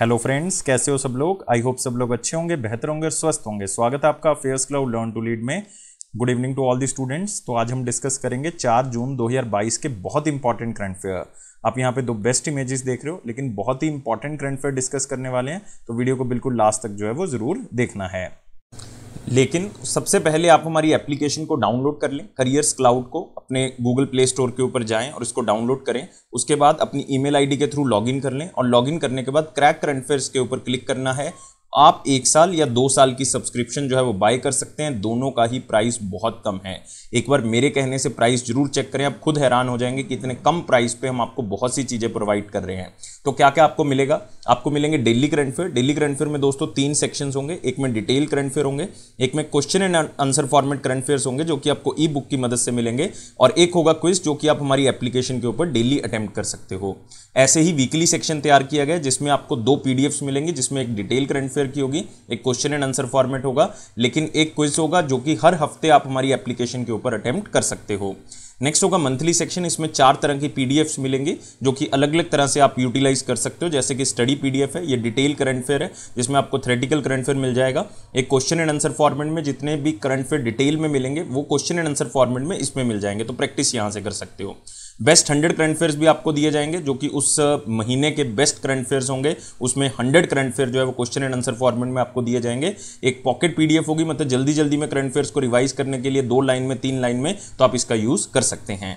hello friends कैसे हो सब लोग आई होप सब लोग अच्छे होंगे बेहतर होंगे और स्वस्थ होंगे स्वागत है आपका affairs club learn to lead में good evening to all the students तो आज हम डिस्कस करेंगे 4 जून 2022 के बहुत इंपॉर्टेंट करंट फेयर आप यहाँ पे दो बेस्ट इमेजेस देख रहे हो लेकिन बहुत ही इंपॉर्टेंट करंट फेयर डिस्कस करने वाले हैं तो वीडियो को बिल्कुल लास्ट तक जो है वो ज़रूर देखना है लेकिन सबसे पहले आप हमारी एप्लीकेशन को डाउनलोड कर लें करियर्स क्लाउड को अपने गूगल प्ले स्टोर के ऊपर जाएं और इसको डाउनलोड करें उसके बाद अपनी ईमेल आईडी के थ्रू लॉगिन कर लें और लॉगिन करने के बाद क्रैक करंट अफेयर्स के ऊपर क्लिक करना है आप एक साल या दो साल की सब्सक्रिप्शन जो है वो बाय कर सकते हैं दोनों का ही प्राइस बहुत कम है एक बार मेरे कहने से प्राइस जरूर चेक करें आप खुद हैरान हो जाएंगे कि इतने कम प्राइस पे हम आपको बहुत सी चीज़ें प्रोवाइड कर रहे हैं तो क्या क्या आपको मिलेगा आपको मिलेंगे daily current affair daily current affair में दोस्तों तीन सेक्शंस होंगे एक में डिटेल करंट फेयर होंगे एक में question and answer format current affairs होंगे जो कि आपको ई बुक की मदद से मिलेंगे और एक होगा क्विज जो कि आप हमारी एप्लीकेशन के ऊपर डेली अटैम्प्ट कर सकते हो ऐसे ही वीकली सेक्शन तैयार किया गया जिसमें आपको दो पी मिलेंगे जिसमें एक डिटेल करंट सॉफ्टवेयर की होगी एक क्वेश्चन एंड आंसर फॉर्मेट होगा लेकिन एक क्विज होगा जो कि हर हफ्ते आप हमारी एप्लीकेशन के ऊपर अटैम्प्ट कर सकते हो नेक्स्ट होगा मंथली सेक्शन इसमें चार तरह की पीडीएफ्स मिलेंगे जो कि अलग अलग तरह से आप यूटिलाइज कर सकते हो जैसे कि स्टडी पीडीएफ है ये डिटेल करंट फेयर है जिसमें आपको थ्रेटिकल करंट फेयर मिल जाएगा एक क्वेश्चन एंड आंसर फॉर्मेट में जितने भी करंट फेयर डिटेल में मिलेंगे वो क्वेश्चन एंड आंसर फॉर्मेट में इसमें मिल जाएंगे तो प्रैक्टिस यहाँ से कर सकते हो बेस्ट हंड्रेड करंट अफेयर्स भी आपको दिए जाएंगे जो कि उस महीने के बेस्ट करंट अफेयर्स होंगे उसमें हंड्रेड करंट अफेयर जो है वो क्वेश्चन एंड आंसर फॉर्मेट में आपको दिए जाएंगे एक पॉकेट पीडीएफ होगी मतलब जल्दी जल्दी में करंट अफेयर्स को रिवाइज करने के लिए दो लाइन में तीन लाइन में तो आप इसका यूज़ कर सकते हैं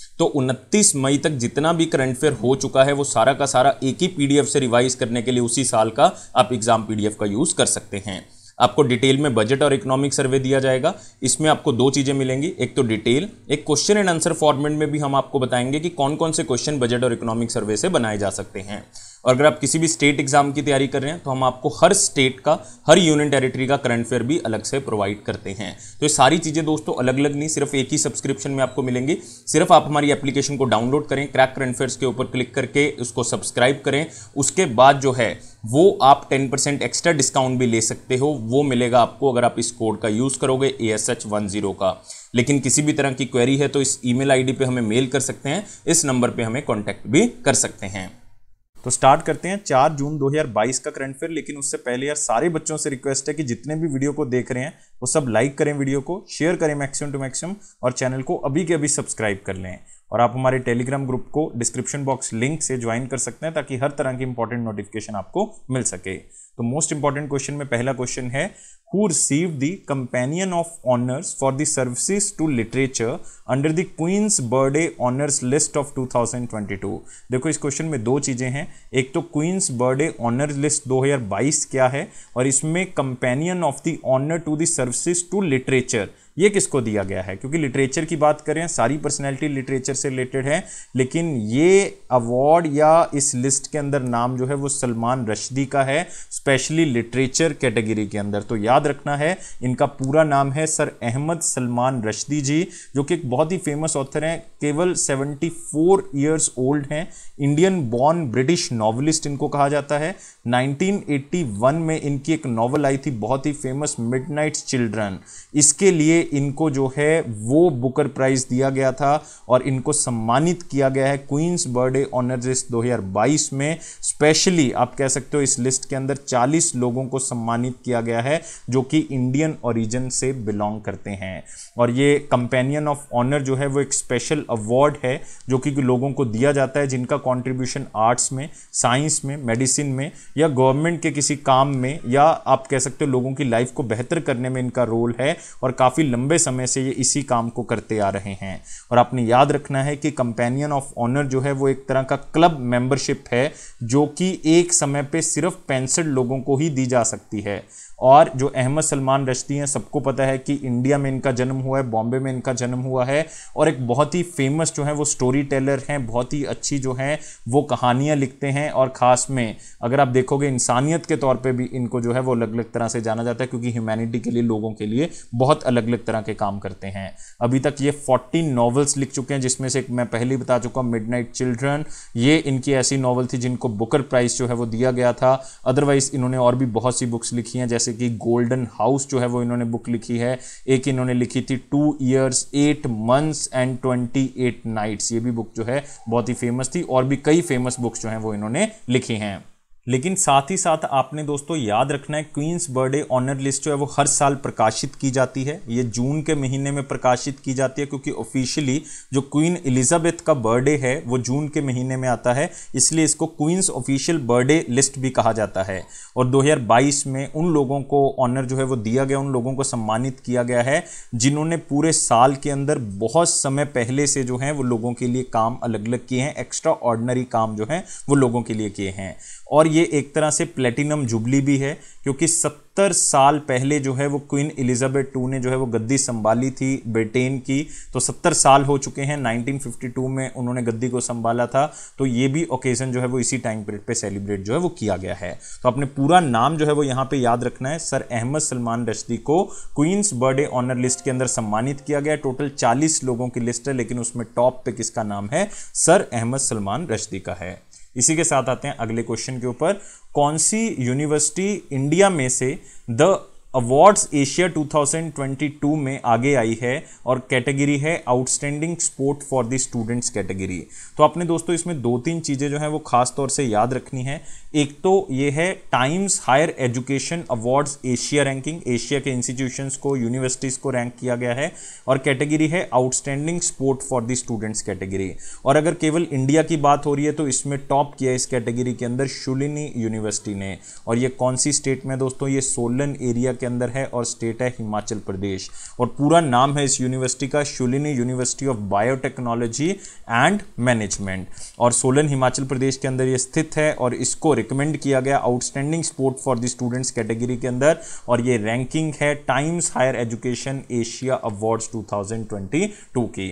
तो 29 मई तक जितना भी करंट अफेयर हो चुका है वो सारा का सारा एक ही पीडीएफ से रिवाइज करने के लिए उसी साल का आप एग्जाम पीडीएफ का यूज़ कर सकते हैं आपको डिटेल में बजट और इकोनॉमिक सर्वे दिया जाएगा इसमें आपको दो चीज़ें मिलेंगी एक तो डिटेल एक क्वेश्चन एंड आंसर फॉर्मेट में भी हम आपको बताएंगे कि कौन कौन से क्वेश्चन बजट और इकोनॉमिक सर्वे से बनाए जा सकते हैं और अगर आप किसी भी स्टेट एग्जाम की तैयारी कर रहे हैं तो हम आपको हर स्टेट का हर यूनियन टेरिटरी का करंट अफेयर भी अलग से प्रोवाइड करते हैं तो ये सारी चीज़ें दोस्तों अलग अलग नहीं सिर्फ एक ही सब्सक्रिप्शन में आपको मिलेंगी सिर्फ आप हमारी एप्लीकेशन को डाउनलोड करें क्रैक करंट अफेयर्स के ऊपर क्लिक करके उसको सब्सक्राइब करें उसके बाद जो है वो आप 10% एक्स्ट्रा डिस्काउंट भी ले सकते हो वो मिलेगा आपको अगर आप इस कोड का यूज़ करोगे A S H one zero का लेकिन किसी भी तरह की क्वेरी है तो इस ईमेल आईडी पे हमें मेल कर सकते हैं इस नंबर पे हमें कांटेक्ट भी कर सकते हैं तो स्टार्ट करते हैं चार जून 2022 का करंट फेयर लेकिन उससे पहले यार सारे बच्चों से रिक्वेस्ट है कि जितने भी वीडियो को देख रहे हैं वो सब लाइक करें वीडियो को शेयर करें मैक्सिमम टू मैक्सिमम और चैनल को अभी के अभी सब्सक्राइब कर लें और आप हमारे टेलीग्राम ग्रुप को डिस्क्रिप्शन बॉक्स लिंक से ज्वाइन कर सकते हैं ताकि हर तरह की इंपॉर्टेंट नोटिफिकेशन आपको मिल सके तो मोस्ट इंपॉर्टेंट क्वेश्चन में पहला क्वेश्चन है who receive the companion of honours for the services to literature under the queen's birthday honours list of 2022 देखो इस क्वेश्चन में दो चीज़ें हैं एक तो क्वींस बर्थडे ऑनर लिस्ट 2022 क्या है और इसमें companion of the honour to the services to literature ये किसको दिया गया है क्योंकि लिटरेचर की बात करें सारी पर्सनैलिटी लिटरेचर से रिलेटेड है लेकिन ये अवार्ड या इस लिस्ट के अंदर नाम जो है वो सलमान रशदी का है स्पेशली लिटरेचर कैटेगरी के अंदर तो याद रखना है इनका पूरा नाम है सर अहमद सलमान रशदी जी जो कि एक बहुत ही फेमस ऑथर हैं केवल 74 ईयर्स ओल्ड हैं इंडियन बॉर्न ब्रिटिश नॉवलिस्ट इनको कहा जाता है 1981 में इनकी एक नॉवल आई थी बहुत ही फेमस मिड चिल्ड्रन इसके लिए इनको जो है वो बुकर प्राइज़ दिया गया था और इनको सम्मानित किया गया है क्वींस बर्थडे ऑनर्स लिस्ट दो में स्पेशली आप कह सकते हो इस लिस्ट के अंदर 40 लोगों को सम्मानित किया गया है जो कि इंडियन ओरिजिन से बिलोंग करते हैं और ये कंपेनियन ऑफ ऑनर जो है वो एक स्पेशल अवार्ड है जो कि लोगों को दिया जाता है जिनका कॉन्ट्रीब्यूशन आर्ट्स में साइंस में मेडिसिन में या गवर्नमेंट के किसी काम में या आप कह सकते हो लोगों की लाइफ को बेहतर करने में इनका रोल है और काफ़ी लंबे समय से ये इसी काम को करते आ रहे हैं और आपने याद रखना है कि कंपेनियन ऑफ ऑनर जो है वो एक तरह का क्लब मेंबरशिप है जो कि एक समय पे सिर्फ पैंसठ लोगों को ही दी जा सकती है और जो अहमद सलमान रश्ती हैं सबको पता है कि इंडिया में इनका जन्म हुआ है बॉम्बे में इनका जन्म हुआ है और एक बहुत ही फेमस जो है वो स्टोरी टेलर हैं बहुत ही अच्छी जो हैं वो कहानियाँ लिखते हैं और ख़ास में अगर आप देखोगे इंसानियत के तौर पर भी इनको जो है वो अलग अलग तरह से जाना जाता है क्योंकि ह्यूमैनिटी के लिए लोगों के लिए बहुत अलग अलग मुख्तलिफ तरह के काम करते हैं अभी तक ये फोर्टीन नावल्स लिख चुके हैं जिसमें से एक मैं पहले बता चुका हूँ मिडनाइट चिल्ड्रन ये इनकी ऐसी नॉवल थी जिनको बुकर प्राइज जो है वो दिया गया था अदरवाइज इन्होंने और भी बहुत सी बुक्स लिखी हैं जैसे कि गोल्डन हाउस जो है वो इन्होंने बुक लिखी है एक इन्होंने लिखी थी two years eight months and twenty eight nights ये भी बुक जो है बहुत ही फेमस थी और भी कई फेमस बुक्स जो हैं वो इन्होंने लिखी हैं लेकिन साथ ही साथ आपने दोस्तों याद रखना है क्वींस बर्थडे ऑनर लिस्ट जो है वो हर साल प्रकाशित की जाती है ये जून के महीने में प्रकाशित की जाती है क्योंकि ऑफिशियली जो क्वीन एलिजाबेथ का बर्थडे है वो जून के महीने में आता है इसलिए इसको क्वींस ऑफिशियल बर्थडे लिस्ट भी कहा जाता है और 2022 में उन लोगों को ऑनर जो है वो दिया गया उन लोगों को सम्मानित किया गया है जिन्होंने पूरे साल के अंदर बहुत समय पहले से जो है वो लोगों के लिए काम अलग अलग किए हैं एक्स्ट्रा ऑर्डनरी काम जो है वो लोगों के लिए किए हैं और ये एक तरह से प्लेटिनम जुबली भी है क्योंकि सत्तर साल पहले जो है वो क्वीन एलिजाबेथ टू ने जो है वो गद्दी संभाली थी ब्रिटेन की तो सत्तर साल हो चुके हैं 1952 में उन्होंने गद्दी को संभाला था तो ये भी ओकेजन जो है वो इसी टाइम पीरियड पे सेलिब्रेट जो है वो किया गया है तो अपने पूरा नाम जो है वो यहाँ पर याद रखना है सर अहमद सलमान रश्दी को क्वीन्स बर्थडे ऑनर लिस्ट के अंदर सम्मानित किया गया टोटल चालीस लोगों की लिस्ट है लेकिन उसमें टॉप पे किसका नाम है सर अहमद सलमान रश्दी का है इसी के साथ आते हैं अगले क्वेश्चन के ऊपर कौन सी यूनिवर्सिटी इंडिया में से द अवार्ड्स एशिया 2022 में आगे आई है और कैटेगरी है outstanding support for the students category तो आपने दोस्तों इसमें दो तीन चीज़ें जो हैं वो खास तौर से याद रखनी है एक तो ये है Times Higher Education awards Asia ranking Asia के इंस्टीट्यूशंस को यूनिवर्सिटीज़ को रैंक किया गया है और कैटेगरी है outstanding support for the students category और अगर केवल इंडिया की बात हो रही है तो इसमें टॉप किया इस कैटेगरी के अंदर शुलिनी यूनिवर्सिटी ने और ये कौन सी स्टेट में दोस्तों ये सोलन एरिया के अंदर है और स्टेट है हिमाचल प्रदेश और पूरा नाम है इस यूनिवर्सिटी का Shoolini university of biotechnology and management और सोलन हिमाचल प्रदेश के अंदर ये स्थित है और इसको रिकमेंड किया गया outstanding support for the students category के अंदर और ये रैंकिंग है Times Higher Education Asia awards 2022 की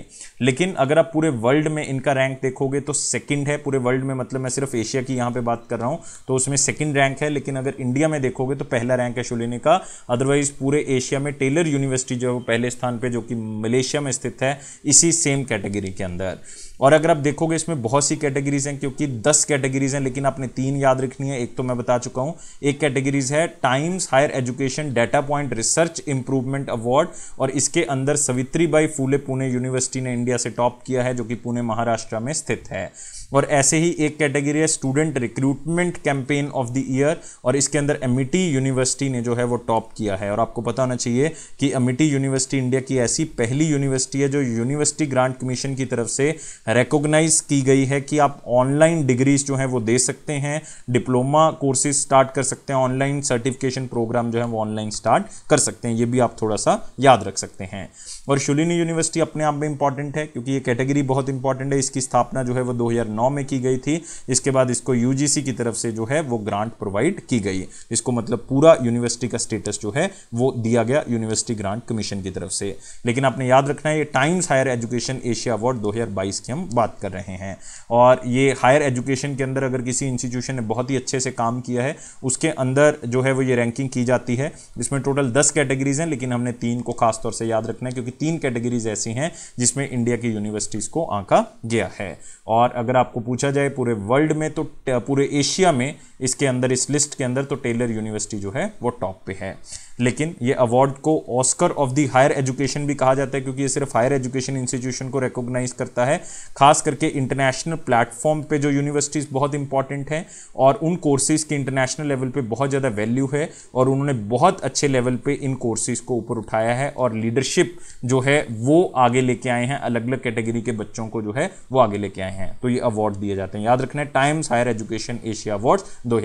लेकिन अगर आप पूरे वर्ल्ड में इनका रैंक देखोगे तो सेकंड है पूरे वर्ल्ड में मतलब मैं सिर्फ एशिया की यहां पे बात कर रहा हूं तो उसमें सेकंड रैंक है लेकिन अगर इंडिया में देखोगे तो पहला रैंक है शुलिनी का अदरवाइज़ पूरे एशिया में टेलर यूनिवर्सिटी जो है वो पहले स्थान पर जो कि मलेशिया में स्थित है इसी सेम कैटेगरी के अंदर और अगर आप देखोगे इसमें बहुत सी कैटेगरीज हैं क्योंकि दस कैटेगरीज हैं लेकिन आपने तीन याद रखनी है एक तो मैं बता चुका हूँ एक कैटेगरीज है Times Higher Education data point research improvement award और इसके अंदर बाई फूले पुणे यूनिवर्सिटी ने इंडिया से टॉप किया है जो कि पुणे महाराष्ट्र में स्थित है और ऐसे ही एक कैटेगरी है student recruitment campaign of the year और इसके अंदर एमिटी यूनिवर्सिटी e ने जो है वो टॉप किया है और आपको पता होना चाहिए कि अमिटी यूनिवर्सिटी इंडिया की ऐसी पहली यूनिवर्सिटी है जो यूनिवर्सिटी ग्रांट कमीशन की तरफ से रिकोगनाइज की गई है कि आप ऑनलाइन डिग्रीज जो हैं वो दे सकते हैं डिप्लोमा कोर्सेज स्टार्ट कर सकते हैं ऑनलाइन सर्टिफिकेशन प्रोग्राम जो है वो ऑनलाइन स्टार्ट कर सकते हैं ये भी आप थोड़ा सा याद रख सकते हैं शुलिनी यूनिवर्सिटी अपने आप में इंपॉर्टेंट है क्योंकि ये कैटेगरी बहुत इंपॉर्टेंट है इसकी स्थापना जो है वो 2009 में की गई थी इसके बाद इसको यूजीसी की तरफ से जो है वो ग्रांट प्रोवाइड की गई इसको मतलब पूरा यूनिवर्सिटी का स्टेटस जो है वो दिया गया यूनिवर्सिटी ग्रांट कमीशन की तरफ से लेकिन आपने याद रखना है ये Times Higher Education Asia award दो की हम बात कर रहे हैं और ये हायर एजुकेशन के अंदर अगर किसी इंस्टीट्यूशन ने बहुत ही अच्छे से काम किया है उसके अंदर जो है वो ये रैंकिंग की जाती है इसमें टोटल दस कैटेगरीज हैं लेकिन हमने तीन को खासतौर से याद रखना है क्योंकि तीन कैटेगरीज ऐसी हैं जिसमें इंडिया की यूनिवर्सिटीज़ को आंका गया है और अगर आपको पूछा जाए पूरे वर्ल्ड में तो पूरे एशिया में इसके अंदर इस लिस्ट के अंदर तो टेलर यूनिवर्सिटी जो है वो टॉप पे है लेकिन ये अवार्ड को Oscar of the higher education भी कहा जाता है क्योंकि ये सिर्फ हायर एजुकेशन इंस्टीट्यूशन को रिकोगनाइज करता है खास करके इंटरनेशनल प्लेटफॉर्म पे जो यूनिवर्सिटीज़ बहुत इंपॉर्टेंट हैं और उन कोर्सेज़ की इंटरनेशनल लेवल पे बहुत ज़्यादा वैल्यू है और उन्होंने बहुत अच्छे लेवल पर इन कोर्सेज़ को ऊपर उठाया है और लीडरशिप जो है वो आगे लेके आए हैं अलग अलग कैटेगरी के बच्चों को जो है वो आगे लेके आए हैं तो ये अवार्ड दिए जाते हैं याद रखना है Times Higher Education Asia award दो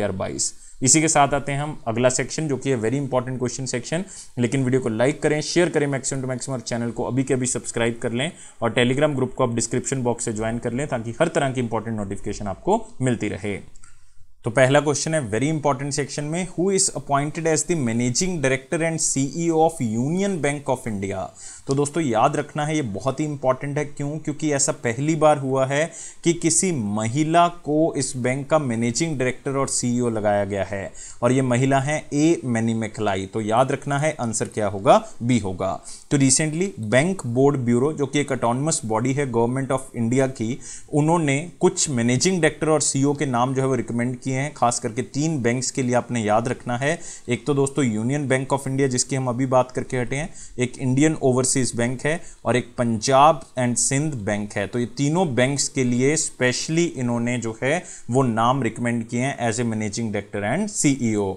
इसी के साथ आते हैं हम अगला सेक्शन जो कि है वेरी इंपॉर्टेंट क्वेश्चन सेक्शन लेकिन वीडियो को लाइक करें शेयर करें मैक्सिमम टू मैक्सिमम और चैनल को अभी के अभी सब्सक्राइब कर लें और टेलीग्राम ग्रुप को आप डिस्क्रिप्शन बॉक्स से ज्वाइन कर लें ताकि हर तरह की इंपॉर्टेंट नोटिफिकेशन आपको मिलती रहे तो पहला क्वेश्चन है वेरी इंपॉर्टेंट सेक्शन में who is appointed as the managing director and CEO of Union Bank of India तो दोस्तों याद रखना है ये बहुत ही इंपॉर्टेंट है क्यों क्योंकि ऐसा पहली बार हुआ है कि किसी महिला को इस बैंक का मैनेजिंग डायरेक्टर और सीईओ e लगाया गया है और ये महिला है ए मैनी मेखलाई तो याद रखना है आंसर क्या होगा बी होगा तो रिसेंटली बैंक बोर्ड ब्यूरो जो कि एक अटोनमस बॉडी है गवर्नमेंट ऑफ इंडिया की उन्होंने कुछ मैनेजिंग डायरेक्टर और सीईओ e के नाम जो है वो रिकमेंड किए किए हैं खास करके तीन बैंक्स के लिए आपने याद रखना है एक तो दोस्तों यूनियन बैंक ऑफ इंडिया जिसकी हम अभी बात करके हटे हैं एक इंडियन ओवरसीज बैंक है और एक पंजाब एंड सिंध बैंक है तो ये तीनों बैंक्स के लिए स्पेशली इन्होंने जो है वो नाम रिकमेंड किए हैं as a managing director and CEO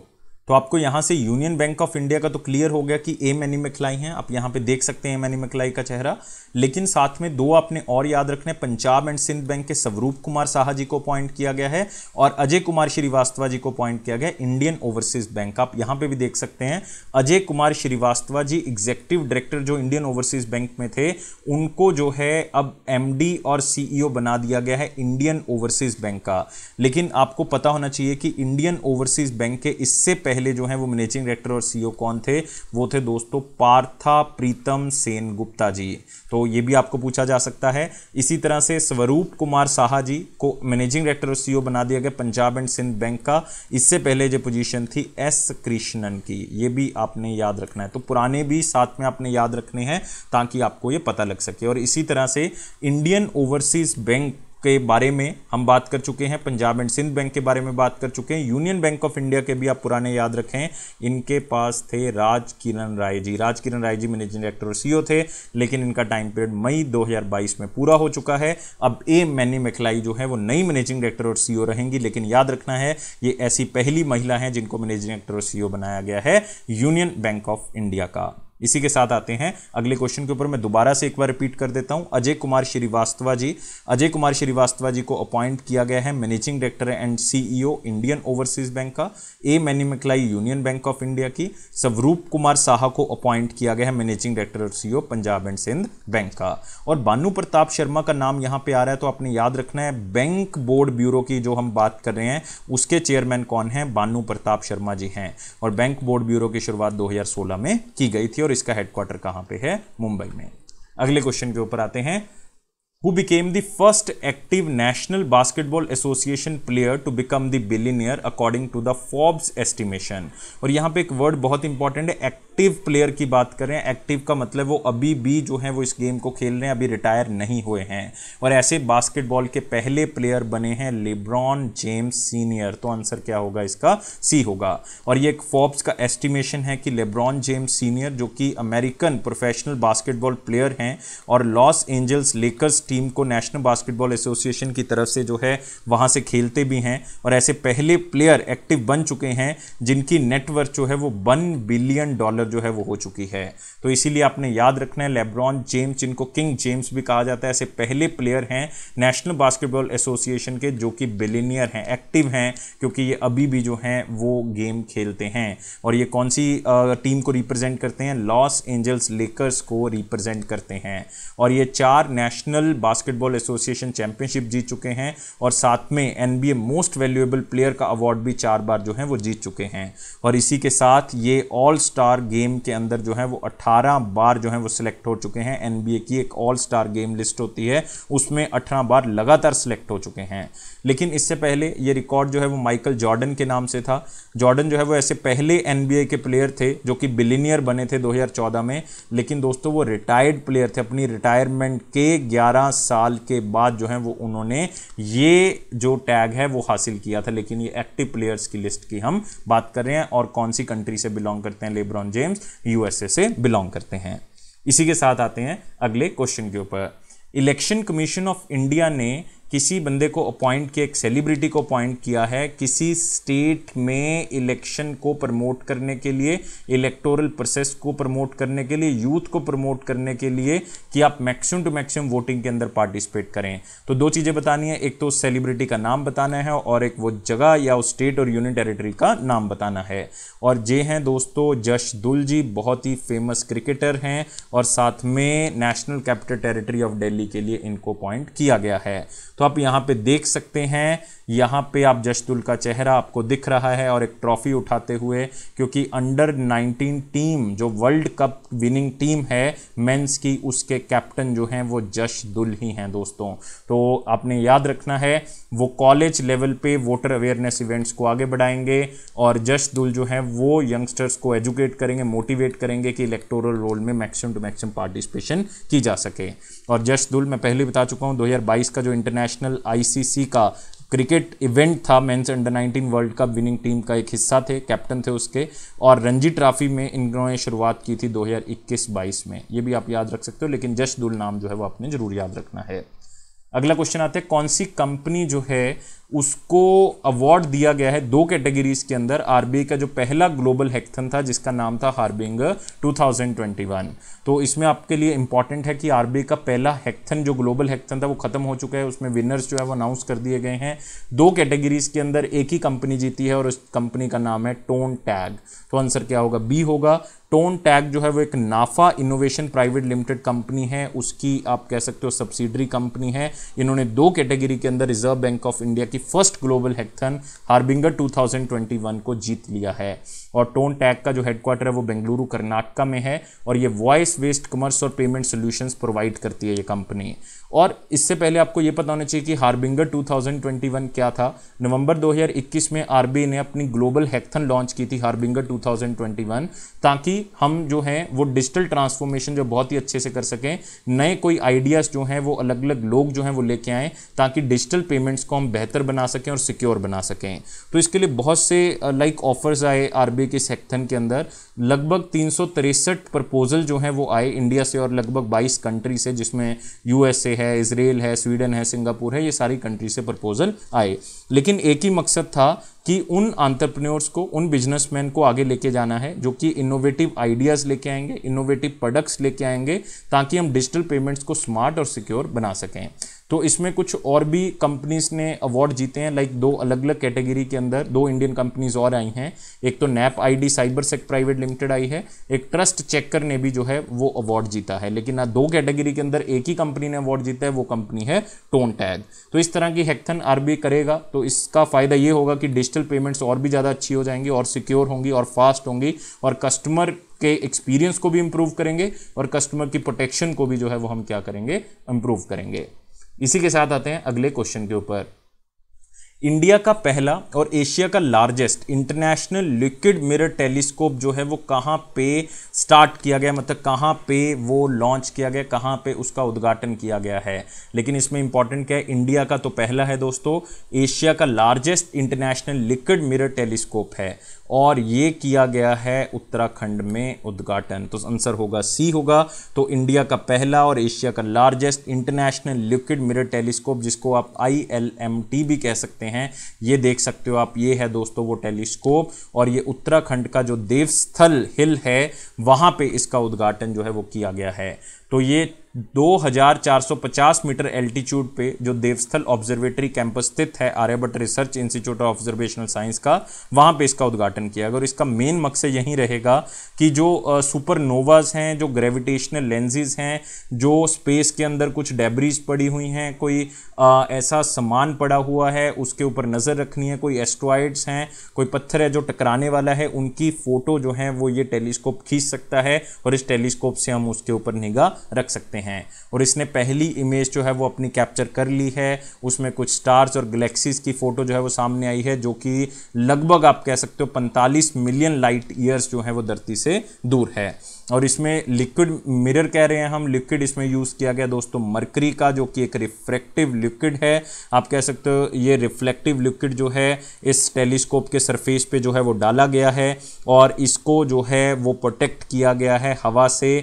तो आपको यहाँ से यूनियन बैंक ऑफ इंडिया का तो क्लियर हो गया कि एम एनी मैकलाई है आप यहाँ पे देख सकते हैं एम एनी मैकलाई का चेहरा लेकिन साथ में दो आपने और याद रखने पंजाब एंड सिंध बैंक के स्वरूप कुमार साहा जी को अपॉइंट किया गया है और अजय कुमार श्रीवास्तवा जी को अपॉइंट किया गया है इंडियन ओवरसीज बैंक आप यहाँ पे भी देख सकते हैं अजय कुमार श्रीवास्तवा जी एग्जेक्टिव डायरेक्टर जो इंडियन ओवरसीज बैंक में थे उनको जो है अब एम और सीईओ e बना दिया गया है इंडियन ओवरसीज बैंक का लेकिन आपको पता होना चाहिए कि इंडियन ओवरसीज बैंक के इससे पहले पहले जो हैं वो मैनेजिंग डायरेक्टर और सीईओ कौन थे वो थे दोस्तों पार्था प्रीतम सेन गुप्ता जी तो ये भी आपको पूछा जा सकता है इसी तरह से स्वरूप कुमार साहा जी को मैनेजिंग डायरेक्टर और सीईओ बना दिया गया पंजाब एंड सिंध बैंक का इससे पहले जो पोजिशन थी एस कृष्णन की ये भी आपने याद रखना है तो पुराने भी साथ में आपने याद रखने हैं ताकि आपको ये पता लग सके और इसी तरह से इंडियन ओवरसीज बैंक के बारे में हम बात कर चुके हैं पंजाब एंड सिंध बैंक के बारे में बात कर चुके हैं यूनियन बैंक ऑफ इंडिया के भी आप पुराने याद रखें इनके पास थे राज किरण राय जी राज किरण राय जी मैनेजिंग डायरेक्टर और सीईओ e थे लेकिन इनका टाइम पीरियड मई 2022 में पूरा हो चुका है अब ए मैनी मेखलाई जो है वो नई मैनेजिंग डायरेक्टर और सी e रहेंगी लेकिन याद रखना है ये ऐसी पहली महिला हैं जिनको मैनेजिंग डायरेक्टर और सी e बनाया गया है यूनियन बैंक ऑफ इंडिया का इसी के साथ आते हैं अगले क्वेश्चन के ऊपर मैं दोबारा से एक बार रिपीट कर देता हूं अजय कुमार श्रीवास्तवा जी अजय कुमार श्रीवास्तवा जी को अपॉइंट किया गया है managing director and CEO Indian Overseas Bank का A Manimekhalai Union Bank of India की स्वरूप कुमार साहा को अपॉइंट किया गया है मैनेजिंग डायरेक्टर और CEO Punjab and Sind Bank का और भानु प्रताप शर्मा का नाम यहाँ पर आ रहा है तो आपने याद रखना है बैंक बोर्ड ब्यूरो की जो हम बात कर रहे हैं उसके चेयरमैन कौन है भानु प्रताप शर्मा जी हैं और बैंक बोर्ड ब्यूरो की शुरुआत दो में की गई थी और इसका हेडक्वार्टर कहाँ पे है मुंबई में अगले क्वेश्चन के ऊपर आते हैं who became the first active National Basketball Association player to become the billionaire according to the Forbes estimation और यहाँ पे एक वर्ड बहुत इंपॉर्टेंट है एक्टिव प्लेयर की बात करें एक्टिव का मतलब वो अभी भी जो है वो इस गेम को खेल रहे हैं अभी रिटायर नहीं हुए हैं और ऐसे बास्केटबॉल के पहले प्लेयर बने हैं लेब्रॉन जेम्स सीनियर तो आंसर क्या होगा इसका सी होगा और ये एक फोर्ब्स का एस्टिमेशन है कि लेब्रॉन जेम्स सीनियर जो कि अमेरिकन प्रोफेशनल बास्केटबॉल प्लेयर हैं और लॉस एंजल्स लेकर्स टीम को नेशनल बास्केटबॉल एसोसिएशन की तरफ से जो है वहाँ से खेलते भी हैं और ऐसे पहले प्लेयर एक्टिव बन चुके हैं जिनकी नेटवर्क जो है वो वन बिलियन डॉलर जो है वो हो चुकी है तो इसीलिए आपने याद रखना है लेब्रॉन जेम्स जिनको किंग जेम्स भी कहा जाता है ऐसे पहले प्लेयर हैं नेशनल बास्केटबॉल एसोसिएशन के जो कि बिलीनियर हैं एक्टिव हैं क्योंकि ये अभी भी जो हैं वो गेम खेलते हैं और ये कौन सी टीम को रिप्रेजेंट करते हैं लॉस एंजल्स लेकर्स को रिप्रेजेंट करते हैं और ये चार नेशनल बास्केटबॉल एसोसिएशन चैंपियनशिप जीत चुके हैं और साथ में एनबीए मोस्ट वैल्यूएबल प्लेयर का अवार्ड भी चार बार जो है वो जीत चुके हैं और इसी के साथ ये ऑल स्टार गेम के अंदर जो है वो 18 बार जो है वो सिलेक्ट हो चुके हैं एनबीए की एक ऑल स्टार गेम लिस्ट होती है उसमें 18 बार लगातार सिलेक्ट हो चुके हैं लेकिन इससे पहले ये रिकॉर्ड जो है वो माइकल जॉर्डन के नाम से था जॉर्डन जो है वो ऐसे पहले एन के प्लेयर थे जो कि बिलीनियर बने थे 2014 में लेकिन दोस्तों वो रिटायर्ड प्लेयर थे अपनी रिटायरमेंट के 11 साल के बाद जो है वो उन्होंने ये जो टैग है वो हासिल किया था लेकिन ये एक्टिव प्लेयर्स की लिस्ट की हम बात कर रहे हैं और कौन सी कंट्री से बिलोंग करते हैं लेब्रॉन जेम्स यूएसए से बिलोंग करते हैं इसी के साथ आते हैं अगले क्वेश्चन के ऊपर इलेक्शन कमीशन ऑफ इंडिया ने किसी बंदे को अपॉइंट किया एक सेलिब्रिटी को अपॉइंट किया है किसी स्टेट में इलेक्शन को प्रमोट करने के लिए इलेक्टोरल प्रोसेस को प्रमोट करने के लिए यूथ को प्रमोट करने के लिए कि आप मैक्सिमम टू मैक्सिमम वोटिंग के अंदर पार्टिसिपेट करें तो दो चीज़ें बतानी है एक तो उस सेलिब्रिटी का नाम बताना है और एक वो जगह या उस स्टेट और यूनियन टेरेटरी का नाम बताना है और जे हैं दोस्तों जश दुल जी बहुत ही फेमस क्रिकेटर हैं और साथ में National Capital Territory of Delhi के लिए इनको अपॉइंट किया गया है तो आप यहाँ पे देख सकते हैं यहाँ पे आप जशतुल का चेहरा आपको दिख रहा है और एक ट्रॉफी उठाते हुए क्योंकि अंडर 19 टीम जो वर्ल्ड कप विनिंग टीम है मेंस की उसके कैप्टन जो हैं वो जशदुल ही हैं दोस्तों तो आपने याद रखना है वो कॉलेज लेवल पे वोटर अवेयरनेस इवेंट्स को आगे बढ़ाएंगे और जशदुल जो हैं वो यंगस्टर्स को एजुकेट करेंगे मोटिवेट करेंगे कि इलेक्टोरल रोल में मैक्सिमम टू मैक्सिमम पार्टिसिपेशन की जा सके और जशदुल मैं पहले बता चुका हूँ दो का जो इंटरनेशनल इंटरनेशनल आईसीसी का क्रिकेट इवेंट था men's under 19 world cup winning team का एक हिस्सा थे कैप्टन थे उसके और रणजी ट्रॉफी में इन्होंने शुरुआत की थी 2021-22 में ये भी आप याद रख सकते हो लेकिन जशदुल नाम जो है वो आपने जरूर याद रखना है अगला क्वेश्चन आते है कौन सी कंपनी जो है उसको अवार्ड दिया गया है दो कैटेगरीज के अंदर आरबीआई का जो पहला ग्लोबल हैकथन था जिसका नाम था हार्बिंग 2021 तो इसमें आपके लिए इंपॉर्टेंट है कि आरबीआई का पहला हैकथन जो ग्लोबल हैकथन था वो खत्म हो चुका है उसमें विनर्स जो है वो अनाउंस कर दिए गए हैं दो कैटेगरीज के अंदर एक ही कंपनी जीती है और उस कंपनी का नाम है टोन टैग तो आंसर क्या होगा बी होगा टोन टैग जो है वो एक नाफा इनोवेशन प्राइवेट लिमिटेड कंपनी है उसकी आप कह सकते हो सब्सिडरी कंपनी है इन्होंने दो कैटेगरी के अंदर रिजर्व बैंक ऑफ इंडिया की फर्स्ट ग्लोबल हैकथन हार्बिंगर 2021 को जीत लिया है और टोन टैग का जो हेडक्वार्टर है वो बेंगलुरु कर्नाटका में है और ये वॉइस वेस्ट कमर्स और पेमेंट सोल्यूशन प्रोवाइड करती है ये कंपनी और इससे पहले आपको ये पता होना चाहिए कि हार्बिंगर 2021 क्या था नवंबर 2021 में आर ने अपनी ग्लोबल हैक्थन लॉन्च की थी हार्बिंगर 2021 ताकि हम जो हैं वो डिजिटल ट्रांसफॉर्मेशन जो बहुत ही अच्छे से कर सकें नए कोई आइडियाज़ जो हैं वो अलग अलग लोग जो हैं वो लेके आएँ ताकि डिजिटल पेमेंट्स को हम बेहतर बना सकें और सिक्योर बना सकें तो इसके लिए बहुत से लाइक ऑफर्स आए आर फरवरी के सेक्थन के अंदर लगभग तीन प्रपोजल जो हैं वो आए इंडिया से और लगभग 22 कंट्री से जिसमें यूएसए है इसराइल है स्वीडन है सिंगापुर है ये सारी कंट्री से प्रपोजल आए लेकिन एक ही मकसद था कि उन आंट्रप्रनोर्स को उन बिजनेसमैन को आगे लेके जाना है जो कि इनोवेटिव आइडियाज़ लेके आएंगे इनोवेटिव प्रोडक्ट्स लेके आएंगे ताकि हम डिजिटल पेमेंट्स को स्मार्ट और सिक्योर बना सकें तो इसमें कुछ और भी कंपनीज ने अवार्ड जीते हैं लाइक दो अलग अलग कैटेगरी के अंदर दो इंडियन कंपनीज और आई हैं एक तो Nap ID Cyber Sec private limited आई है एक ट्रस्ट चेकर ने भी जो है वो अवार्ड जीता है लेकिन दो कैटेगरी के अंदर एक ही कंपनी ने अवार्ड जीता है वो कंपनी है टोन टैग तो इस तरह की हैक्थन आरबीआई करेगा तो इसका फायदा ये होगा कि डिजिटल पेमेंट्स और भी ज़्यादा अच्छी हो जाएंगी और सिक्योर होंगी और फास्ट होंगी और कस्टमर के एक्सपीरियंस को भी इम्प्रूव करेंगे और कस्टमर की प्रोटेक्शन को भी जो है वो हम क्या करेंगे इम्प्रूव करेंगे इसी के साथ आते हैं अगले क्वेश्चन के ऊपर इंडिया का पहला और एशिया का largest international liquid mirror telescope जो है वो कहाँ पे स्टार्ट किया गया मतलब कहाँ पे वो लॉन्च किया गया कहाँ पे उसका उद्घाटन किया गया है लेकिन इसमें इंपॉर्टेंट क्या है इंडिया का तो पहला है दोस्तों एशिया का largest international liquid mirror telescope है और ये किया गया है उत्तराखंड में उद्घाटन तो आंसर होगा सी होगा तो इंडिया का पहला और एशिया का largest international liquid mirror telescope जिसको आप आई भी कह सकते हैं ये देख सकते हो आप ये है दोस्तों वो टेलीस्कोप और ये उत्तराखंड का जो देवस्थल हिल है वहाँ पे इसका उद्घाटन जो है वो किया गया है तो ये 2450 मीटर एल्टीट्यूड पे जो देवस्थल ऑब्जर्वेटरी कैंपस स्थित है Aryabhatta research institute of observational science का वहाँ पे इसका उद्घाटन किया गया और इसका मेन मकसद यही रहेगा कि जो नोवाज़ हैं जो ग्रेविटेशनल लेंजेज हैं जो स्पेस के अंदर कुछ डेबरीज पड़ी हुई हैं कोई आ, ऐसा सामान पड़ा हुआ है उसके ऊपर नज़र रखनी है कोई एस्ट्रॉइड्स हैं कोई पत्थर है जो टकराने वाला है उनकी फ़ोटो जो है वो ये टेलीस्कोप खींच सकता है और इस टेलीस्कोप से हम उसके ऊपर निगाह रख सकते हैं और इसने पहली इमेज जो है वो अपनी कैप्चर कर ली है उसमें कुछ स्टार्स और गलेक्सीज की फ़ोटो जो है वो सामने आई है जो कि लगभग आप कह सकते हो पैंतालीस मिलियन लाइट ईयर्स जो है वो धरती से दूर है और इसमें लिक्विड मिरर कह रहे हैं हम लिक्विड इसमें यूज़ किया गया दोस्तों मरकरी का जो कि एक रिफ्रेक्टिव लिक्विड है आप कह सकते हो ये रिफ्लेक्टिव लिक्विड जो है इस टेलीस्कोप के सरफेस पे जो है वो डाला गया है और इसको जो है वो प्रोटेक्ट किया गया है हवा से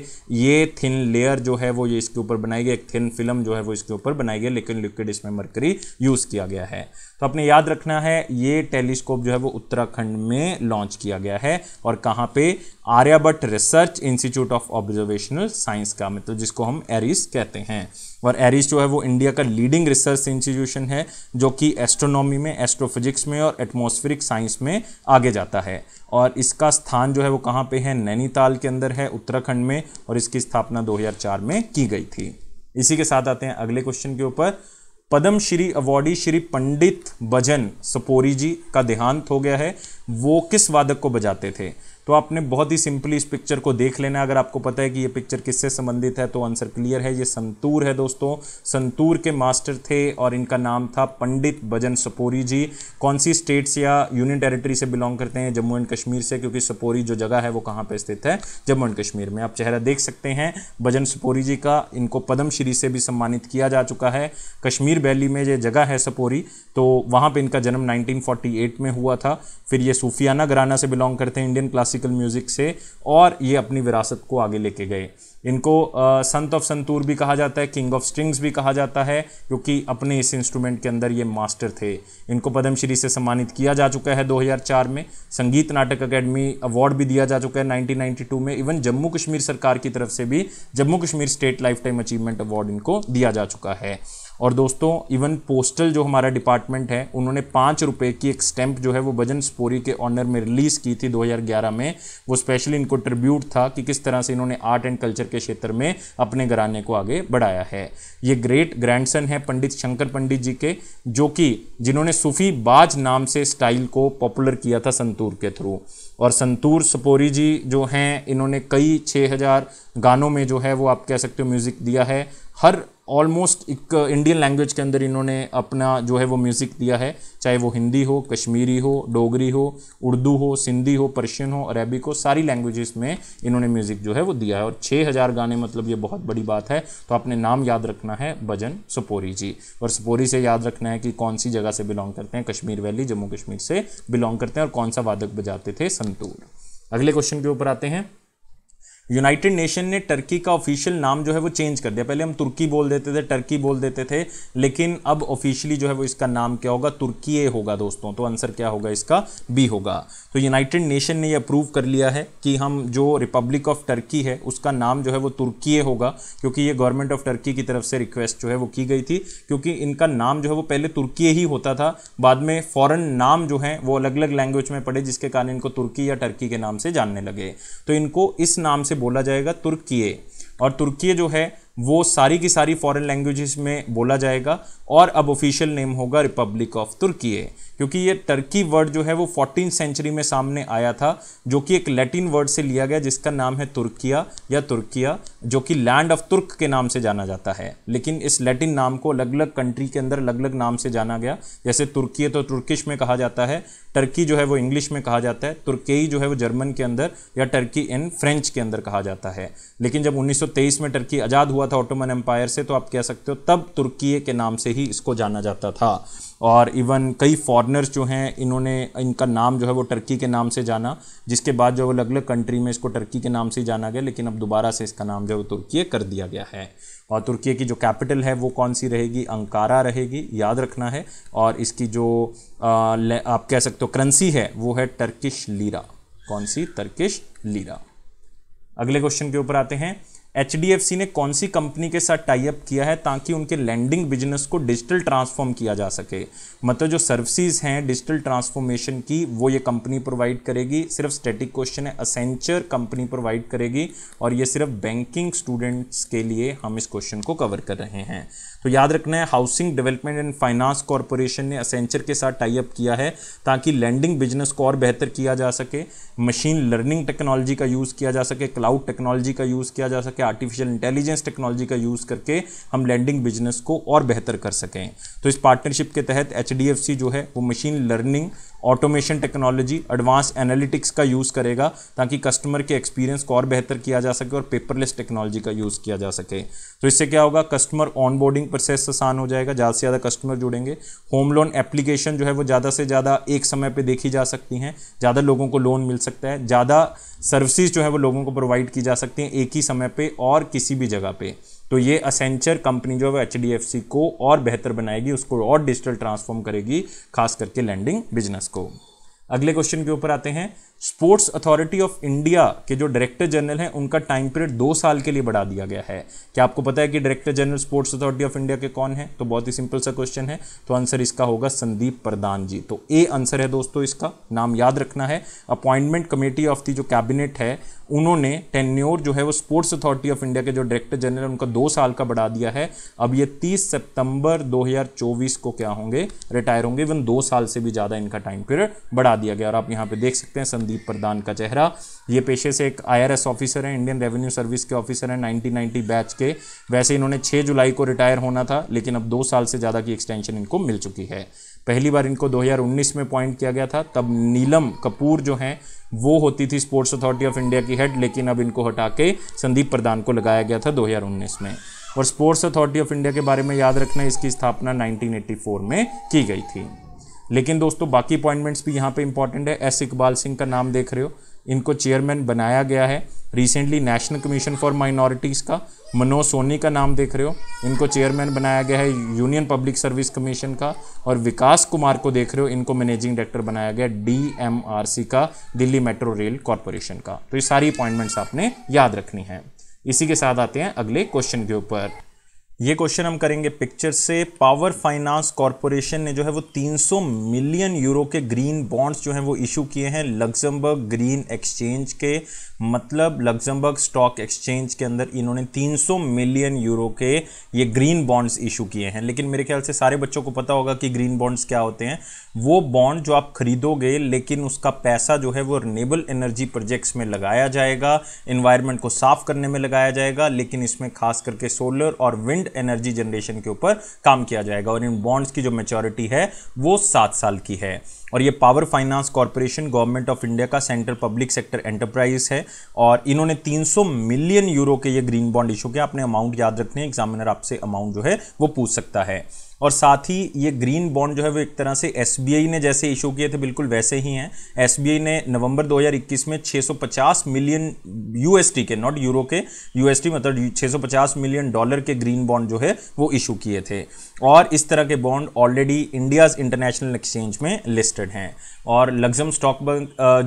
ये थिन लेयर जो है वो ये इसके ऊपर बनाई गई एक थिन फिल्म जो है वो इसके ऊपर बनाई गई लेकिन लिक्विड इसमें मरकरी यूज़ किया गया है तो आपने याद रखना है ये टेलीस्कोप जो है वो उत्तराखंड में लॉन्च किया गया है और कहाँ पे Aryabhatta research institute of observational science का मतलब तो जिसको हम एरिस कहते हैं और एरिस जो है वो इंडिया का लीडिंग रिसर्च इंस्टीट्यूशन है जो कि एस्ट्रोनॉमी में एस्ट्रोफिजिक्स में और एटमॉस्फेरिक साइंस में आगे जाता है और इसका स्थान जो है वो कहाँ पे है नैनीताल के अंदर है उत्तराखंड में और इसकी स्थापना 2004 में की गई थी इसी के साथ आते हैं अगले क्वेश्चन के ऊपर पद्म श्री अवॉर्डी श्री पंडित भजन सपोरी जी का देहांत हो गया है वो किस वादक को बजाते थे तो आपने बहुत ही सिंपली इस पिक्चर को देख लेना अगर आपको पता है कि ये पिक्चर किससे संबंधित है तो आंसर क्लियर है ये संतूर है दोस्तों संतूर के मास्टर थे और इनका नाम था पंडित भजन सपोरी जी कौन सी स्टेट्स या यूनियन टेरिटरी से बिलोंग करते हैं जम्मू एंड कश्मीर से क्योंकि सपोरी जो जगह है वो कहाँ पर स्थित है जम्मू एंड कश्मीर में आप चेहरा देख सकते हैं भजन सपोरी जी का इनको पद्मश्री से भी सम्मानित किया जा चुका है कश्मीर वैली में ये जगह है सपोरी तो वहाँ पर इनका जन्म नाइनटीन में हुआ था फिर ये सूफियाना घराना से बिलोंग करते हैं इंडियन क्लास क्लासिकल म्यूज़िक से और ये अपनी विरासत को आगे लेके गए इनको संत ऑफ संतूर भी कहा जाता है किंग ऑफ स्ट्रिंग्स भी कहा जाता है क्योंकि अपने इस इंस्ट्रूमेंट के अंदर ये मास्टर थे इनको पद्मश्री से सम्मानित किया जा चुका है 2004 में संगीत नाटक अकेडमी अवार्ड भी दिया जा चुका है 1992 में इवन जम्मू कश्मीर सरकार की तरफ से भी Jammu Kashmir state lifetime achievement award इनको दिया जा चुका है और दोस्तों इवन पोस्टल जो हमारा डिपार्टमेंट है उन्होंने पाँच रुपये की एक स्टैंप जो है वो भजन स्पोरी के ऑनर में रिलीज़ की थी 2011 में वो स्पेशली इनको ट्रिब्यूट था कि किस तरह से इन्होंने आर्ट एंड कल्चर के क्षेत्र में अपने घराने को आगे बढ़ाया है ये ग्रेट ग्रैंडसन है पंडित शंकर पंडित जी के जो कि जिन्होंने सूफी बाज नाम से स्टाइल को पॉपुलर किया था संतूर के थ्रू और संतूर सपोरी जी जो हैं इन्होंने कई छः गानों में जो है वो आप कह सकते हो म्यूज़िक दिया है हर ऑलमोस्ट एक इंडियन uh, लैंग्वेज के अंदर इन्होंने अपना जो है वो म्यूज़िक दिया है चाहे वो हिंदी हो कश्मीरी हो डोगरी हो उर्दू हो सिंधी हो पर्शियन हो अरेबिक हो सारी लैंग्वेजेस में इन्होंने म्यूज़िक जो है वो दिया है और 6000 गाने मतलब ये बहुत बड़ी बात है तो आपने नाम याद रखना है भजन सपोरी जी और सपोरी से याद रखना है कि कौन सी जगह से बिलोंग करते हैं कश्मीर वैली जम्मू कश्मीर से बिलोंग करते हैं और कौन सा वादक बजाते थे संतूर अगले क्वेश्चन के ऊपर आते हैं यूनाइटेड नेशन ने टर्की का ऑफिशियल नाम जो है वो चेंज कर दिया पहले हम तुर्की बोल देते थे टर्की बोल देते थे लेकिन अब ऑफिशियली जो है वो इसका नाम क्या होगा तुर्की होगा दोस्तों तो आंसर क्या होगा इसका बी होगा तो यूनाइटेड नेशन ने ये अप्रूव कर लिया है कि हम जो रिपब्लिक ऑफ टर्की है उसका नाम जो है वो तुर्की होगा क्योंकि ये गवर्नमेंट ऑफ टर्की की तरफ से रिक्वेस्ट जो है वो की गई थी क्योंकि इनका नाम जो है वो पहले तुर्की ही होता था बाद में फॉरन नाम जो है वो अलग अलग लैंग्वेज में पड़े जिसके कारण इनको तुर्की या टर्की के नाम से जानने लगे तो इनको इस नाम से से बोला जाएगा तुर्कीय और तुर्कीय जो है वो सारी की सारी फॉरेन लैंग्वेजेस में बोला जाएगा और अब ऑफिशियल नेम होगा रिपब्लिक ऑफ तुर्की क्योंकि ये टर्की वर्ड जो है वो फोर्टीन सेंचुरी में सामने आया था जो कि एक लैटिन वर्ड से लिया गया जिसका नाम है तुर्किया या तुर्किया जो कि लैंड ऑफ तुर्क के नाम से जाना जाता है लेकिन इस लैटिन नाम को अलग अलग कंट्री के अंदर अलग अलग नाम से जाना गया जैसे तुर्की तो तुर्किश में कहा जाता है टर्की जो है वो इंग्लिश में कहा जाता है तुर्की जो है वो जर्मन के अंदर या टर्की इन फ्रेंच के अंदर कहा जाता है लेकिन जब उन्नीस में टर्की आज़ाद हुआ हुआ था ऑटोमन एम्पायर से तो आप कह सकते हो तब तुर्की के नाम से ही इसको जाना जाता था और इवन कई फॉरनर्स जो हैं इन्होंने इनका नाम जो है वो टर्की के नाम से जाना जिसके बाद जो है अलग अलग कंट्री में इसको टर्की के नाम से ही जाना गया लेकिन अब दोबारा से इसका नाम जो है वो तुर्की कर दिया गया है और तुर्की की जो कैपिटल है वो कौन सी रहेगी अंकारा रहेगी याद रखना है और इसकी जो आ, आप कह सकते हो करेंसी है वो है टर्किश लीरा कौन सी टर्किश लीरा अगले क्वेश्चन के ऊपर आते हैं एच ने कौन सी कंपनी के साथ टाइप किया है ताकि उनके लैंडिंग बिजनेस को डिजिटल ट्रांसफॉर्म किया जा सके मतलब जो सर्विसेज हैं डिजिटल ट्रांसफॉर्मेशन की वो ये कंपनी प्रोवाइड करेगी सिर्फ स्टैटिक क्वेश्चन है असेंचर कंपनी प्रोवाइड करेगी और ये सिर्फ बैंकिंग स्टूडेंट्स के लिए हम इस क्वेश्चन को कवर कर रहे हैं तो याद रखना है Housing Development and Finance Corporation ने असेंचर के साथ टाइप किया है ताकि लैंडिंग बिजनेस को और बेहतर किया जा सके मशीन लर्निंग टेक्नोलॉजी का यूज़ किया जा सके क्लाउड टेक्नोलॉजी का यूज़ किया जा सके आर्टिफिशियल इंटेलिजेंस टेक्नोलॉजी का यूज़ करके हम लैंडिंग बिजनेस को और बेहतर कर सकें तो इस पार्टनरशिप के तहत एच जो है वो machine learning automation technology advance analytics का यूज़ करेगा ताकि कस्टमर के एक्सपीरियंस को और बेहतर किया जा सके और पेपरलेस टेक्नोलॉजी का यूज़ किया जा सके तो इससे क्या होगा कस्टमर ऑनबोर्डिंग प्रोसेस आसान हो जाएगा ज़्यादा से ज़्यादा कस्टमर जुड़ेंगे होम लोन एप्लीकेशन जो है वो ज़्यादा से ज़्यादा एक समय पर देखी जा सकती हैं ज़्यादा लोगों को लोन मिल सकता है ज़्यादा सर्विसज जो है वो लोगों को प्रोवाइड की जा सकती हैं एक ही समय पर और किसी भी जगह पर तो ये असेंचर कंपनी जो है एच डी को और बेहतर बनाएगी उसको और डिजिटल ट्रांसफॉर्म करेगी खास करके लैंडिंग बिजनेस को अगले क्वेश्चन के ऊपर आते हैं स्पोर्ट्स अथॉरिटी ऑफ इंडिया के जो डायरेक्टर जनरल हैं उनका टाइम पीरियड दो साल के लिए बढ़ा दिया गया है क्या आपको पता है कि Director General Sports Authority of India के कौन है तो बहुत ही सिंपल सा क्वेश्चन है तो आंसर इसका होगा संदीप प्रधान जी तो ए आंसर है दोस्तों इसका नाम याद रखना है अपॉइंटमेंट कमेटी ऑफ दी जो कैबिनेट है उन्होंने टेन्योर जो है वो स्पोर्ट्स अथॉरिटी ऑफ इंडिया के जो डायरेक्टर जनरल उनका दो साल का बढ़ा दिया है अब ये 30 सितंबर 2024 को क्या होंगे रिटायर होंगे इवन दो साल से भी ज़्यादा इनका टाइम पीरियड बढ़ा दिया गया और आप यहाँ पे देख सकते हैं संदीप संदीप प्रधान का चेहरा ये पेशे से एक आईआरएस ऑफिसर हैं इंडियन रेवेन्यू सर्विस के ऑफिसर हैं 1990 बैच के वैसे इन्होंने 6 जुलाई को रिटायर होना था लेकिन अब दो साल से ज़्यादा की एक्सटेंशन इनको मिल चुकी है पहली बार इनको 2019 में अपॉइंट किया गया था तब नीलम कपूर जो हैं वो होती थी स्पोर्ट्स अथॉरिटी ऑफ इंडिया की हेड लेकिन अब इनको हटा के संदीप प्रधान को लगाया गया था 2019 में और स्पोर्ट्स अथॉरिटी ऑफ इंडिया के बारे में याद रखना इसकी स्थापना 1984 में की गई थी लेकिन दोस्तों बाकी अपॉइंटमेंट्स भी यहाँ पे इंपॉर्टेंट है एस इकबाल सिंह का नाम देख रहे हो इनको चेयरमैन बनाया गया है recently National Commission for Minorities का मनोज सोनी का नाम देख रहे हो इनको चेयरमैन बनाया गया है यूनियन पब्लिक सर्विस कमीशन का और विकास कुमार को देख रहे हो इनको मैनेजिंग डायरेक्टर बनाया गया डीएमआरसी का दिल्ली मेट्रो रेल कॉरपोरेशन का तो ये सारी अपॉइंटमेंट्स आपने याद रखनी है इसी के साथ आते हैं अगले क्वेश्चन के ऊपर ये क्वेश्चन हम करेंगे पिक्चर से पावर फाइनेंस कॉरपोरेशन ने जो है वो 300 मिलियन यूरो के ग्रीन बॉन्ड्स जो हैं वो इशू किए हैं लग्जमबर्ग ग्रीन एक्सचेंज के मतलब लग्जमबर्ग स्टॉक एक्सचेंज के अंदर इन्होंने 300 मिलियन यूरो के ये ग्रीन बॉन्ड्स इशू किए हैं लेकिन मेरे ख्याल से सारे बच्चों को पता होगा कि ग्रीन बॉन्ड्स क्या होते हैं वो बॉन्ड जो आप खरीदोगे लेकिन उसका पैसा जो है वो रिनेबल एनर्जी प्रोजेक्ट्स में लगाया जाएगा इन्वायरमेंट को साफ करने में लगाया जाएगा लेकिन इसमें खास करके सोलर और विंड एनर्जी जनरेशन के ऊपर काम किया जाएगा और इन बॉन्ड्स की जो मेचोरिटी है वो सात साल की है और ये Power Finance Corporation Government of India का सेंट्रल पब्लिक सेक्टर एंटरप्राइज है और इन्होंने 300 मिलियन यूरो के ये ग्रीन बॉन्ड इशू किया अपने अमाउंट याद रखने एग्जामिनर आपसे अमाउंट जो है वो पूछ सकता है और साथ ही ये ग्रीन बॉन्ड जो है वो एक तरह से एस ने जैसे इशू किए थे बिल्कुल वैसे ही हैं एस ने नवंबर 2021 में 650 मिलियन यूएसटी के नॉट यूरो के यूएसटी मतलब 650 मिलियन डॉलर के ग्रीन बॉन्ड जो है वो इशू किए थे और इस तरह के bond already India's international exchange में लिस्टेड हैं और लग्जम स्टॉक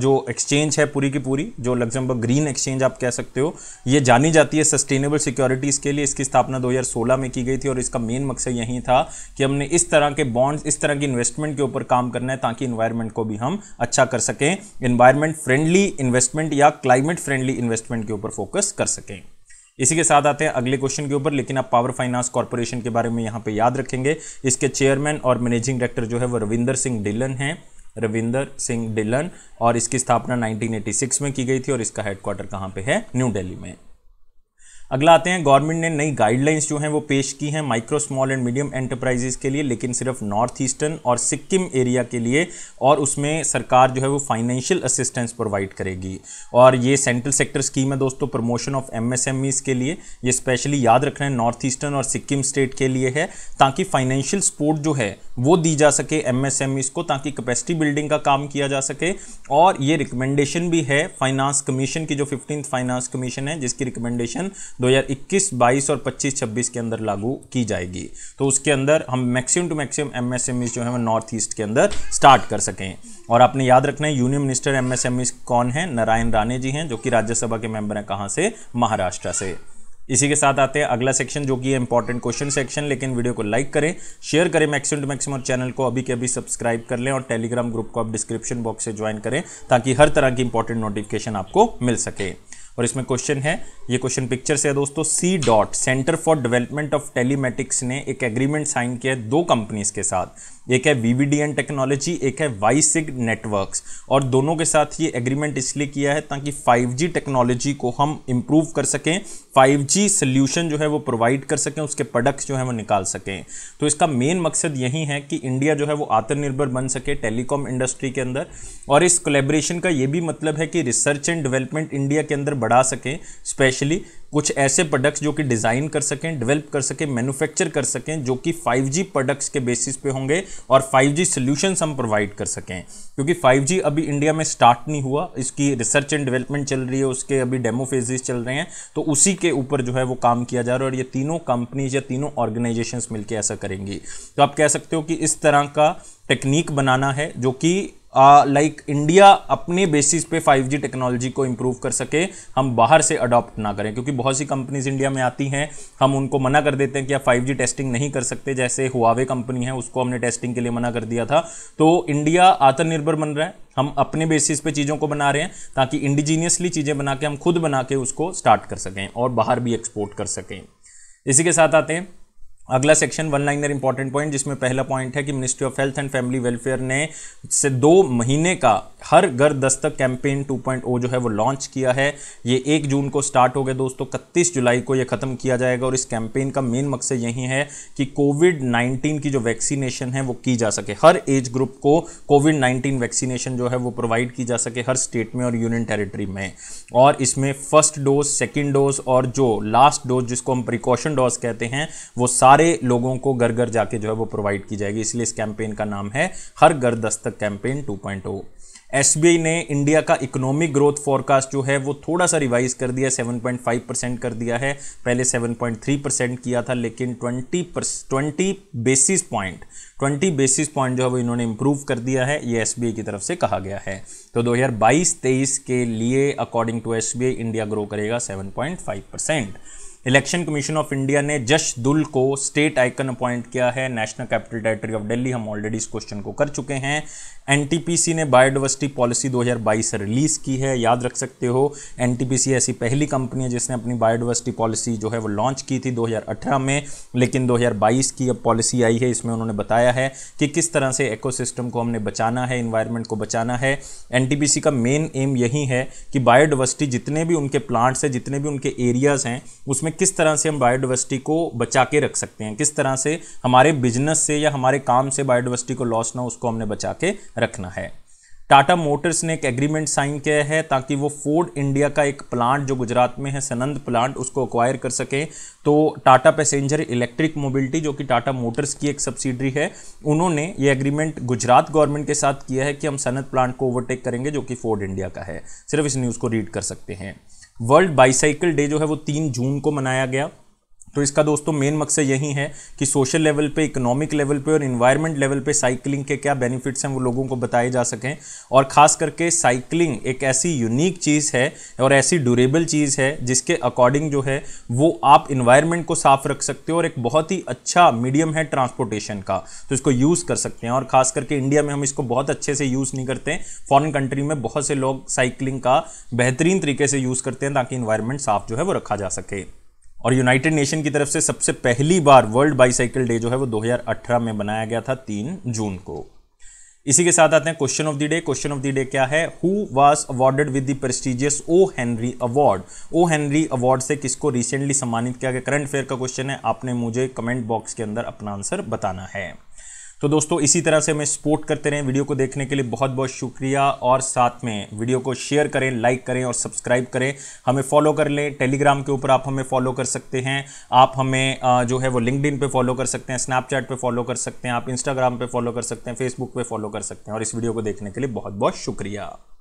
जो एक्सचेंज है पूरी की पूरी जो लग्जमबर्ग ग्रीन एक्सचेंज आप कह सकते हो ये जानी जाती है सस्टेनेबल सिक्योरिटीज़ के लिए इसकी स्थापना 2016 में की गई थी और इसका मेन मकसद यही था कि हमने इस तरह के बॉन्ड्स इस तरह की इन्वेस्टमेंट के ऊपर काम करना है ताकि इन्वायरमेंट को भी हम अच्छा कर सकें इन्वायरमेंट फ्रेंडली इन्वेस्टमेंट या क्लाइमेट फ्रेंडली इन्वेस्टमेंट के ऊपर फोकस कर सकें इसी के साथ आते हैं अगले क्वेश्चन के ऊपर लेकिन आप पावर फाइनेंस कॉरपोरेशन के बारे में यहाँ पे याद रखेंगे इसके चेयरमैन और मैनेजिंग डायरेक्टर जो है वो रविंदर सिंह डिलन हैं रविंदर सिंह डिलन और इसकी स्थापना 1986 में की गई थी और इसका हेडक्वार्टर कहाँ पे है न्यू दिल्ली में अगला आते हैं गवर्नमेंट ने नई गाइडलाइंस जो हैं वो पेश की हैं micro small and medium enterprises के लिए लेकिन सिर्फ नॉर्थ ईस्टर्न और सिक्किम एरिया के लिए और उसमें सरकार जो है वो फाइनेंशियल असिस्टेंस प्रोवाइड करेगी और ये सेंट्रल सेक्टर स्कीम है दोस्तों प्रमोशन ऑफ एम के लिए ये स्पेशली याद रखना है नॉर्थ ईस्टर्न और सिक्किम स्टेट के लिए है ताकि फाइनेंशियल सपोर्ट जो है वो दी जा सके एम को ताकि कैपेसिटी बिल्डिंग का काम किया जा सके और ये रिकमेंडेशन भी है फाइनेंस कमीशन की जो फिफ्टीन फाइनेंस कमीशन है जिसकी रिकमेंडेशन 2021, 22 और 25, 26 के अंदर लागू की जाएगी तो उसके अंदर हम मैक्सिमम टू मैक्सिमम एमएसएमई जो है वो नॉर्थ ईस्ट के अंदर स्टार्ट कर सकें और आपने याद रखना है यूनियन मिनिस्टर एमएसएमई कौन है नारायण राणे जी हैं जो कि राज्यसभा के मेंबर हैं कहाँ से महाराष्ट्र से इसी के साथ आते हैं अगला सेक्शन जो कि इंपॉर्टेंट क्वेश्चन सेक्शन लेकिन वीडियो को लाइक करें शेयर करें मैक्सिमम टू मैक्सिमम और चैनल को अभी के अभी सब्सक्राइब कर लें और टेलीग्राम ग्रुप को आप डिस्क्रिप्शन बॉक्स से ज्वाइन करें ताकि हर तरह की इंपॉर्टेंट नोटिफिकेशन आपको मिल सके और इसमें क्वेश्चन है ये क्वेश्चन पिक्चर से है दोस्तों C dot Centre for Development of Telematics ने एक एग्रीमेंट साइन किया है दो कंपनीज के साथ एक है वीवीडीएन टेक्नोलॉजी एक है वाईसिग नेटवर्क्स और दोनों के साथ ये एग्रीमेंट इसलिए किया है ताकि 5G टेक्नोलॉजी को हम इम्प्रूव कर सकें 5G सोल्यूशन जो है वो प्रोवाइड कर सकें उसके प्रोडक्ट्स जो है वो निकाल सकें तो इसका मेन मकसद यही है कि इंडिया जो है वो आत्मनिर्भर बन सके टेलीकॉम इंडस्ट्री के अंदर और इस कोलेब्रेशन का ये भी मतलब है कि रिसर्च एंड डेवलपमेंट इंडिया के अंदर बढ़ा सकें स्पेशली कुछ ऐसे प्रोडक्ट्स जो कि डिज़ाइन कर सकें डेवलप कर सकें मैन्युफैक्चर कर सकें जो कि 5G प्रोडक्ट्स के बेसिस पे होंगे और 5G सोल्यूशंस हम प्रोवाइड कर सकें क्योंकि 5G अभी इंडिया में स्टार्ट नहीं हुआ इसकी रिसर्च एंड डेवलपमेंट चल रही है उसके अभी डेमो फेजेस चल रहे हैं तो उसी के ऊपर जो है वो काम किया जा रहा है और ये तीनों कंपनीज या तीनों ऑर्गेनाइजेशन मिलकर ऐसा करेंगी तो आप कह सकते हो कि इस तरह का टेक्निक बनाना है जो कि लाइक इंडिया अपने बेसिस पे 5G टेक्नोलॉजी को इम्प्रूव कर सके हम बाहर से अडॉप्ट ना करें क्योंकि बहुत सी कंपनीज इंडिया में आती हैं हम उनको मना कर देते हैं कि आप 5G टेस्टिंग नहीं कर सकते जैसे हुआवे कंपनी है उसको हमने टेस्टिंग के लिए मना कर दिया था तो इंडिया आत्मनिर्भर बन रहा है हम अपने बेसिस पे चीज़ों को बना रहे हैं ताकि इंडिजीनियसली चीज़ें बना के हम खुद बना के उसको स्टार्ट कर सकें और बाहर भी एक्सपोर्ट कर सकें इसी के साथ आते हैं अगला section one liner important point जिसमें पहला पॉइंट है कि Ministry of Health and Family Welfare ने से दो महीने का हर घर दस्तक कैंपेन 2.0 जो है वो लॉन्च किया है ये एक जून को स्टार्ट हो गया दोस्तों इकतीस जुलाई को ये ख़त्म किया जाएगा और इस कैंपेन का मेन मकसद यही है कि कोविड नाइन्टीन की जो वैक्सीनेशन है वो की जा सके हर एज ग्रुप को कोविड नाइन्टीन वैक्सीनेशन जो है वो प्रोवाइड की जा सके हर स्टेट में और यूनियन टेरिटरी में और इसमें फर्स्ट डोज सेकेंड डोज और जो लास्ट डोज जिसको हम प्रिकॉशन डोज कहते हैं वो सारे सारे लोगों को घर घर जाके जो है वो प्रोवाइड की जाएगी इसलिए इस कैंपेन का नाम है हर घर दस्तक कैंपेन 2.0 एस ने इंडिया का इकोनॉमिक ग्रोथ फोरकास्ट जो है वो थोड़ा सा रिवाइज कर दिया 7.5 परसेंट कर दिया है पहले 7.3 परसेंट किया था लेकिन 20 पर twenty basis point 20 basis point जो है वो इन्होंने इम्प्रूव कर दिया है ये एस की तरफ से कहा गया है तो 2022-23 के लिए according to S India grow करेगा seven election commission of India ने जश दुल को स्टेट आइकन अपॉइंट किया है national capital territory of Delhi हम ऑलरेडी इस क्वेश्चन को कर चुके हैं एनटीपीसी ने बायोडावर्सिटी पॉलिसी 2022 रिलीज़ की है याद रख सकते हो एनटीपीसी ऐसी पहली कंपनी है जिसने अपनी बायोडावर्सिटी पॉलिसी जो है वो लॉन्च की थी 2018 में लेकिन 2022 की अब पॉलिसी आई है इसमें उन्होंने बताया है कि किस तरह से इकोसिस्टम को हमने बचाना है इन्वायरमेंट को बचाना है एन का मेन एम यही है कि बायोडावर्सिटी जितने भी उनके प्लांट्स हैं जितने भी उनके एरियाज़ हैं उसमें किस तरह से हम बायोडाइवर्सिटी को बचा के रख सकते हैं किस तरह से हमारे बिजनेस से या हमारे काम से बायोडाइवर्सिटी को लॉस ना उसको हमने बचा के रखना है टाटा मोटर्स ने एक एग्रीमेंट साइन किया है ताकि वो फोर्ड इंडिया का एक प्लांट जो गुजरात में है सनंद प्लांट उसको अक्वायर कर सकें तो टाटा पैसेंजर इलेक्ट्रिक मोबिलिटी जो कि टाटा मोटर्स की एक सब्सिडरी है उन्होंने ये एग्रीमेंट गुजरात गवर्नमेंट के साथ किया है कि हम सनंद प्लांट को ओवरटेक करेंगे जो कि फोर्ड इंडिया का है सिर्फ इस न्यूज़ को रीड कर सकते हैं वर्ल्ड बाईसाइकिल डे जो है वो तीन जून को मनाया गया तो इसका दोस्तों मेन मकसद यही है कि सोशल लेवल पे इकोनॉमिक लेवल पे और इन्वायरमेंट लेवल पे साइकिलिंग के क्या बेनिफिट्स हैं वो लोगों को बताए जा सकें और ख़ास करके साइकिलिंग एक ऐसी यूनिक चीज़ है और ऐसी ड्यूरेबल चीज़ है जिसके अकॉर्डिंग जो है वो आप इन्वायरमेंट को साफ रख सकते हो और एक बहुत ही अच्छा मीडियम है ट्रांसपोर्टेशन का तो इसको यूज़ कर सकते हैं और ख़ास करके इंडिया में हम इसको बहुत अच्छे से यूज़ नहीं करते फ़ॉरन कंट्री में बहुत से लोग साइकिलिंग का बेहतरीन तरीके से यूज़ करते हैं ताकि इन्वायरमेंट साफ जो है वो रखा जा सके और यूनाइटेड नेशन की तरफ से सबसे पहली बार वर्ल्ड बाईसाइकिल डे जो है वो 2018 में बनाया गया था 3 जून को इसी के साथ आते हैं question of the day question of the day क्या है who was awarded with the prestigious O Henry award O Henry award से किसको रिसेंटली सम्मानित किया गया करंट अफेयर का क्वेश्चन है आपने मुझे कमेंट बॉक्स के अंदर अपना आंसर बताना है तो दोस्तों इसी तरह से हमें सपोर्ट करते रहें वीडियो को देखने के लिए बहुत बहुत शुक्रिया और साथ में वीडियो को शेयर करें लाइक करें और सब्सक्राइब करें हमें फॉलो कर लें टेलीग्राम के ऊपर आप हमें फॉलो कर सकते हैं आप हमें जो है वो लिंकड इन फॉलो कर सकते हैं स्नैपचैट पर फॉलो कर सकते हैं आप इंस्टाग्राम पर फॉलो कर सकते हैं फेसबुक पर फॉलो कर सकते हैं और इस वीडियो को देखने के लिए बहुत बहुत शुक्रिया